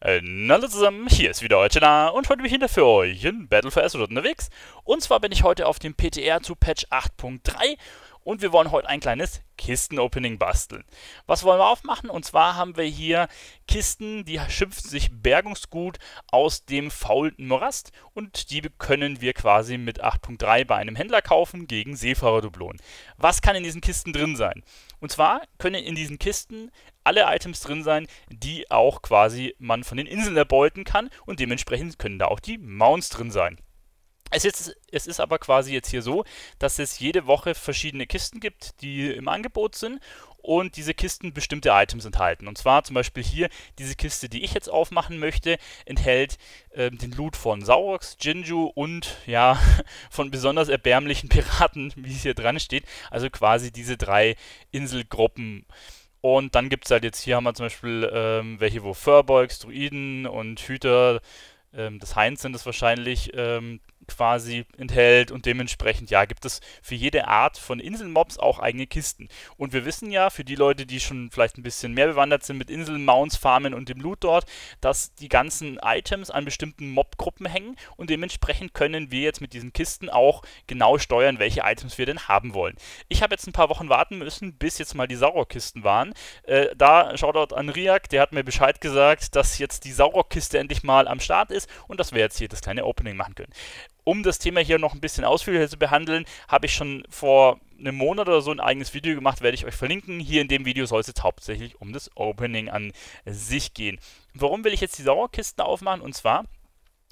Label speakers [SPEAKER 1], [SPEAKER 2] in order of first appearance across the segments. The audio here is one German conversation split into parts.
[SPEAKER 1] Äh, hallo zusammen, hier ist wieder Eutena und heute bin ich wieder für euch in Battle for Azeroth unterwegs. Und zwar bin ich heute auf dem PTR zu Patch 8.3 und wir wollen heute ein kleines Kisten-Opening basteln. Was wollen wir aufmachen? Und zwar haben wir hier Kisten, die schimpfen sich Bergungsgut aus dem faulen Morast und die können wir quasi mit 8.3 bei einem Händler kaufen gegen Seefahrerdublonen. Was kann in diesen Kisten drin sein? Und zwar können in diesen Kisten alle Items drin sein, die auch quasi man von den Inseln erbeuten kann und dementsprechend können da auch die Mounts drin sein. Es ist, es ist aber quasi jetzt hier so, dass es jede Woche verschiedene Kisten gibt, die im Angebot sind und diese Kisten bestimmte Items enthalten. Und zwar zum Beispiel hier diese Kiste, die ich jetzt aufmachen möchte, enthält äh, den Loot von Saurox, Jinju und ja, von besonders erbärmlichen Piraten, wie es hier dran steht. Also quasi diese drei Inselgruppen. Und dann gibt es halt jetzt, hier haben wir zum Beispiel ähm, welche, wo Furbolgs, Druiden und Hüter ähm, des Heinz sind es wahrscheinlich, ähm, quasi enthält und dementsprechend ja gibt es für jede Art von Inselmobs auch eigene Kisten. Und wir wissen ja, für die Leute, die schon vielleicht ein bisschen mehr bewandert sind mit Inselmounts, Farmen und dem Loot dort, dass die ganzen Items an bestimmten Mobgruppen hängen und dementsprechend können wir jetzt mit diesen Kisten auch genau steuern, welche Items wir denn haben wollen. Ich habe jetzt ein paar Wochen warten müssen, bis jetzt mal die Saurokisten waren. Äh, da Shoutout an Riak, der hat mir Bescheid gesagt, dass jetzt die Saurokiste endlich mal am Start ist und dass wir jetzt hier das kleine Opening machen können um das Thema hier noch ein bisschen ausführlicher zu behandeln, habe ich schon vor einem Monat oder so ein eigenes Video gemacht, werde ich euch verlinken. Hier in dem Video soll es jetzt hauptsächlich um das Opening an sich gehen. Warum will ich jetzt die Sauerkisten aufmachen? Und zwar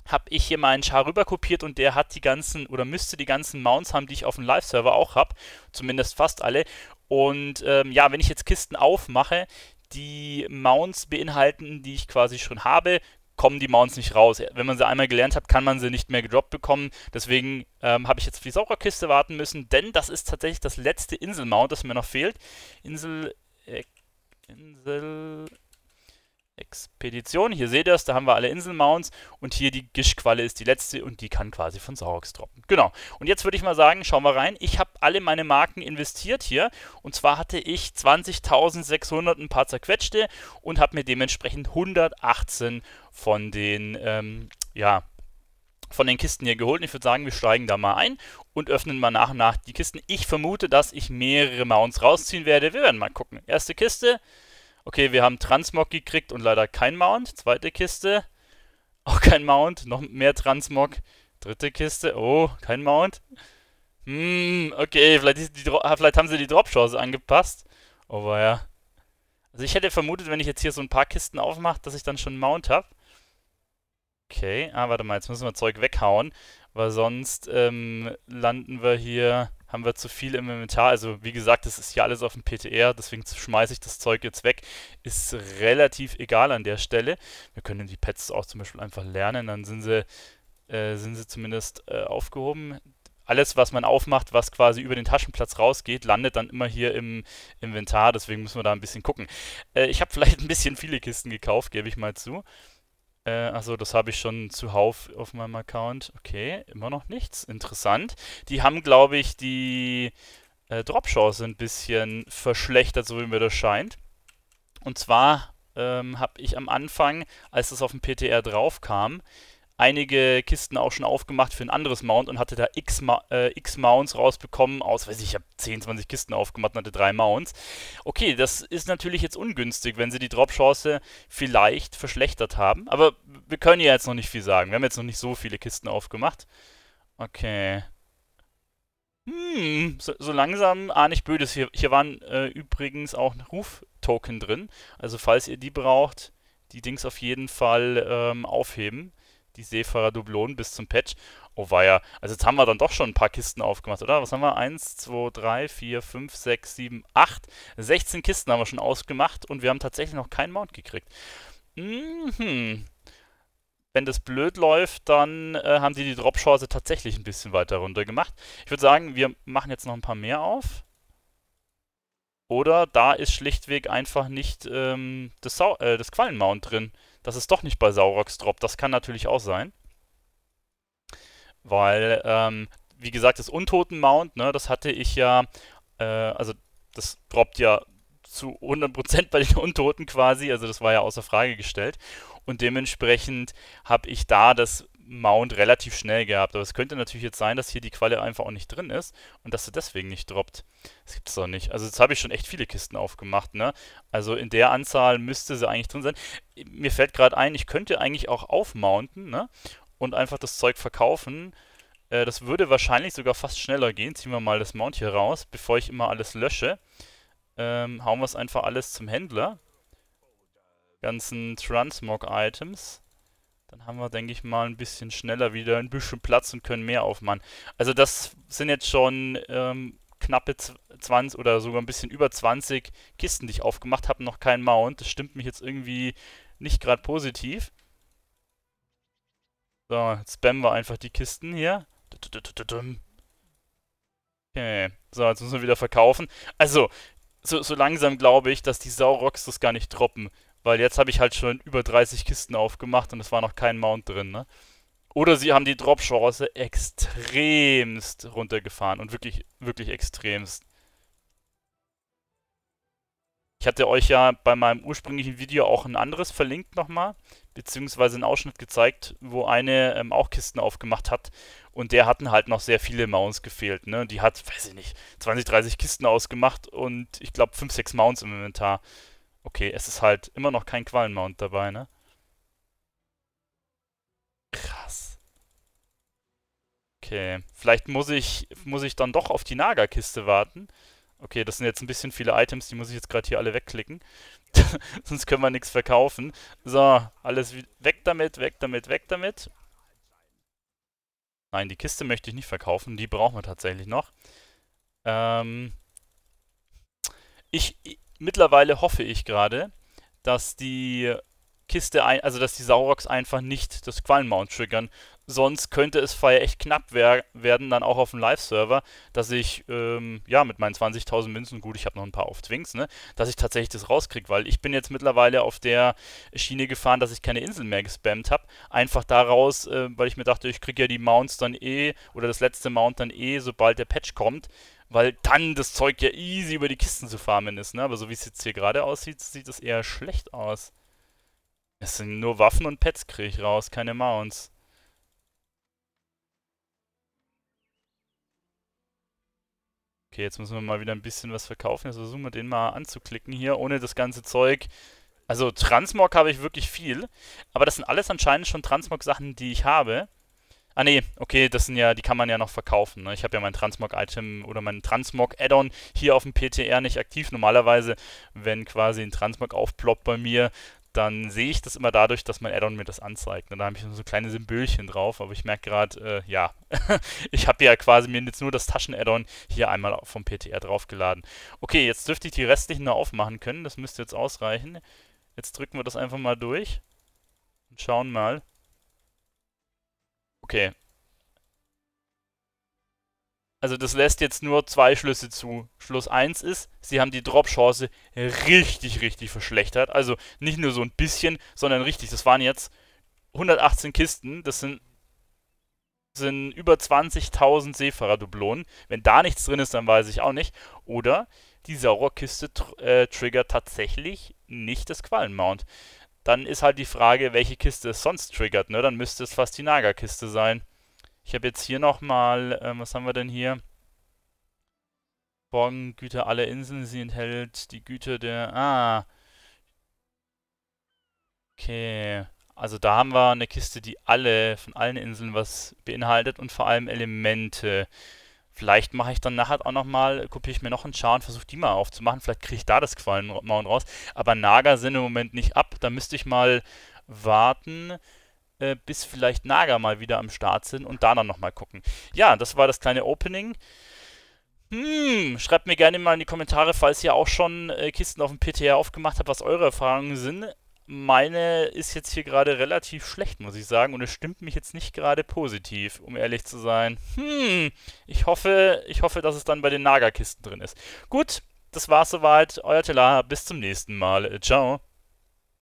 [SPEAKER 1] habe ich hier meinen Char rüber kopiert und der hat die ganzen oder müsste die ganzen Mounts haben, die ich auf dem Live-Server auch habe, zumindest fast alle. Und ähm, ja, wenn ich jetzt Kisten aufmache, die Mounts beinhalten, die ich quasi schon habe, kommen die Mounts nicht raus. Wenn man sie einmal gelernt hat, kann man sie nicht mehr gedroppt bekommen. Deswegen ähm, habe ich jetzt auf die Saurerkiste warten müssen, denn das ist tatsächlich das letzte Insel-Mount, das mir noch fehlt. Insel... Äh, Insel... Expedition. Hier seht ihr es, da haben wir alle Inselmounts und hier die Gischqualle ist die letzte und die kann quasi von Saurox droppen. Genau. Und jetzt würde ich mal sagen, schauen wir rein. Ich habe alle meine Marken investiert hier und zwar hatte ich 20.600 ein paar zerquetschte und habe mir dementsprechend 118 von den, ähm, ja, von den Kisten hier geholt. ich würde sagen, wir steigen da mal ein und öffnen mal nach und nach die Kisten. Ich vermute, dass ich mehrere Mounts rausziehen werde. Wir werden mal gucken. Erste Kiste. Okay, wir haben Transmog gekriegt und leider kein Mount. Zweite Kiste. Auch kein Mount. Noch mehr Transmog. Dritte Kiste. Oh, kein Mount. Hm, okay, vielleicht, die, ah, vielleicht haben sie die Drop-Chance angepasst. Oh, war ja. Also ich hätte vermutet, wenn ich jetzt hier so ein paar Kisten aufmache, dass ich dann schon einen Mount habe. Okay, ah, warte mal, jetzt müssen wir Zeug weghauen, weil sonst ähm, landen wir hier haben wir zu viel im Inventar. Also wie gesagt, das ist ja alles auf dem PTR, deswegen schmeiße ich das Zeug jetzt weg. Ist relativ egal an der Stelle. Wir können die Pets auch zum Beispiel einfach lernen, dann sind sie, äh, sind sie zumindest äh, aufgehoben. Alles, was man aufmacht, was quasi über den Taschenplatz rausgeht, landet dann immer hier im Inventar. Deswegen müssen wir da ein bisschen gucken. Äh, ich habe vielleicht ein bisschen viele Kisten gekauft, gebe ich mal zu. Äh, also das habe ich schon zuhauf auf meinem Account. Okay, immer noch nichts. Interessant. Die haben, glaube ich, die äh, Drop-Chance ein bisschen verschlechtert, so wie mir das scheint. Und zwar ähm, habe ich am Anfang, als das auf dem PTR draufkam, einige Kisten auch schon aufgemacht für ein anderes Mount und hatte da x, äh, x Mounts rausbekommen aus, weiß ich, ich habe 10, 20 Kisten aufgemacht und hatte drei Mounts. Okay, das ist natürlich jetzt ungünstig, wenn sie die Drop-Chance vielleicht verschlechtert haben. Aber wir können ja jetzt noch nicht viel sagen. Wir haben jetzt noch nicht so viele Kisten aufgemacht. Okay. Hm, so, so langsam ah nicht Bödes. Hier, hier waren äh, übrigens auch Ruf-Token drin. Also falls ihr die braucht, die Dings auf jeden Fall ähm, aufheben die Seefahrer Dublonen bis zum Patch. Oh weia. Also jetzt haben wir dann doch schon ein paar Kisten aufgemacht, oder? Was haben wir? 1, 2, 3, 4, 5, 6, 7, 8. 16 Kisten haben wir schon ausgemacht und wir haben tatsächlich noch keinen Mount gekriegt. Mhm. Wenn das blöd läuft, dann äh, haben sie die Drop-Chance tatsächlich ein bisschen weiter runter gemacht. Ich würde sagen, wir machen jetzt noch ein paar mehr auf. Oder da ist schlichtweg einfach nicht ähm, das, Sau äh, das Quallenmount drin dass es doch nicht bei Saurox droppt. Das kann natürlich auch sein. Weil, ähm, wie gesagt, das Untoten-Mount, ne, das hatte ich ja, äh, also das droppt ja zu 100% bei den Untoten quasi, also das war ja außer Frage gestellt. Und dementsprechend habe ich da das Mount relativ schnell gehabt. Aber es könnte natürlich jetzt sein, dass hier die Qualle einfach auch nicht drin ist und dass sie deswegen nicht droppt. Das gibt's doch nicht. Also jetzt habe ich schon echt viele Kisten aufgemacht, ne? Also in der Anzahl müsste sie eigentlich drin sein. Mir fällt gerade ein, ich könnte eigentlich auch aufmounten, ne? Und einfach das Zeug verkaufen. Äh, das würde wahrscheinlich sogar fast schneller gehen. Ziehen wir mal das Mount hier raus, bevor ich immer alles lösche. Ähm, hauen wir es einfach alles zum Händler. Ganzen Transmog-Items dann haben wir, denke ich mal, ein bisschen schneller wieder ein bisschen Platz und können mehr aufmachen. Also das sind jetzt schon ähm, knappe 20 oder sogar ein bisschen über 20 Kisten, die ich aufgemacht habe, noch keinen Mount. Das stimmt mich jetzt irgendwie nicht gerade positiv. So, jetzt spammen wir einfach die Kisten hier. Okay, so, jetzt müssen wir wieder verkaufen. Also, so, so langsam glaube ich, dass die Saurox das gar nicht droppen. Weil jetzt habe ich halt schon über 30 Kisten aufgemacht und es war noch kein Mount drin, ne? Oder sie haben die Drop-Chance extremst runtergefahren und wirklich, wirklich extremst. Ich hatte euch ja bei meinem ursprünglichen Video auch ein anderes verlinkt nochmal, beziehungsweise einen Ausschnitt gezeigt, wo eine ähm, auch Kisten aufgemacht hat und der hatten halt noch sehr viele Mounts gefehlt. Ne? Die hat, weiß ich nicht, 20, 30 Kisten ausgemacht und ich glaube 5, 6 Mounts im Inventar. Okay, es ist halt immer noch kein Qualenmount dabei, ne? Krass. Okay, vielleicht muss ich, muss ich dann doch auf die Naga-Kiste warten. Okay, das sind jetzt ein bisschen viele Items, die muss ich jetzt gerade hier alle wegklicken. Sonst können wir nichts verkaufen. So, alles weg damit, weg damit, weg damit. Nein, die Kiste möchte ich nicht verkaufen, die brauchen wir tatsächlich noch. Ähm, ich, mittlerweile hoffe ich gerade, dass die Kiste ein, also dass die Saurox einfach nicht das Qualmount triggern. Sonst könnte es Fire echt knapp wer werden, dann auch auf dem Live-Server, dass ich, ähm, ja, mit meinen 20.000 Münzen, gut, ich habe noch ein paar auf Twinks, ne, dass ich tatsächlich das rauskriege, weil ich bin jetzt mittlerweile auf der Schiene gefahren, dass ich keine Insel mehr gespammt habe. Einfach daraus, äh, weil ich mir dachte, ich kriege ja die Mounts dann eh, oder das letzte Mount dann eh, sobald der Patch kommt weil dann das Zeug ja easy über die Kisten zu farmen ist, ne? Aber so wie es jetzt hier gerade aussieht, sieht es eher schlecht aus. Es sind nur Waffen und Pets kriege ich raus, keine Mounts. Okay, jetzt müssen wir mal wieder ein bisschen was verkaufen. Jetzt versuchen wir den mal anzuklicken hier, ohne das ganze Zeug. Also Transmog habe ich wirklich viel, aber das sind alles anscheinend schon Transmog-Sachen, die ich habe. Ah nee, okay, das sind ja, die kann man ja noch verkaufen. Ne? Ich habe ja mein Transmog-Item oder mein Transmog-Add-on hier auf dem PTR nicht aktiv. Normalerweise, wenn quasi ein Transmog aufploppt bei mir, dann sehe ich das immer dadurch, dass mein Addon mir das anzeigt. Und ne? da habe ich so kleine Symbolchen drauf, aber ich merke gerade, äh, ja, ich habe ja quasi mir jetzt nur das Taschen-Addon hier einmal vom PTR draufgeladen. Okay, jetzt dürfte ich die restlichen da aufmachen können, das müsste jetzt ausreichen. Jetzt drücken wir das einfach mal durch und schauen mal. Okay, also das lässt jetzt nur zwei Schlüsse zu. Schluss 1 ist, sie haben die Drop-Chance richtig, richtig verschlechtert. Also nicht nur so ein bisschen, sondern richtig. Das waren jetzt 118 Kisten, das sind, sind über 20.000 Seefahrer-Dublonen. Wenn da nichts drin ist, dann weiß ich auch nicht. Oder die sauror tr äh, triggert tatsächlich nicht das Quallen-Mount. Dann ist halt die Frage, welche Kiste es sonst triggert. Ne? Dann müsste es fast die Naga-Kiste sein. Ich habe jetzt hier nochmal, ähm, was haben wir denn hier? Borgen, aller Inseln, sie enthält die Güter der... Ah. Okay. Also da haben wir eine Kiste, die alle, von allen Inseln was beinhaltet und vor allem Elemente. Vielleicht mache ich dann nachher auch nochmal, kopiere ich mir noch einen Char und versuche die mal aufzumachen. Vielleicht kriege ich da das Quallenmount raus. Aber Naga sind im Moment nicht ab. Da müsste ich mal warten äh, bis vielleicht Naga mal wieder am Start sind und da dann nochmal gucken. Ja, das war das kleine Opening. Hm, schreibt mir gerne mal in die Kommentare, falls ihr auch schon äh, Kisten auf dem PTR aufgemacht habt, was eure Erfahrungen sind. Meine ist jetzt hier gerade relativ schlecht, muss ich sagen, und es stimmt mich jetzt nicht gerade positiv, um ehrlich zu sein. Hm, ich hoffe, ich hoffe, dass es dann bei den Nagerkisten drin ist. Gut, das war's soweit. Euer Telar, bis zum nächsten Mal. Ciao.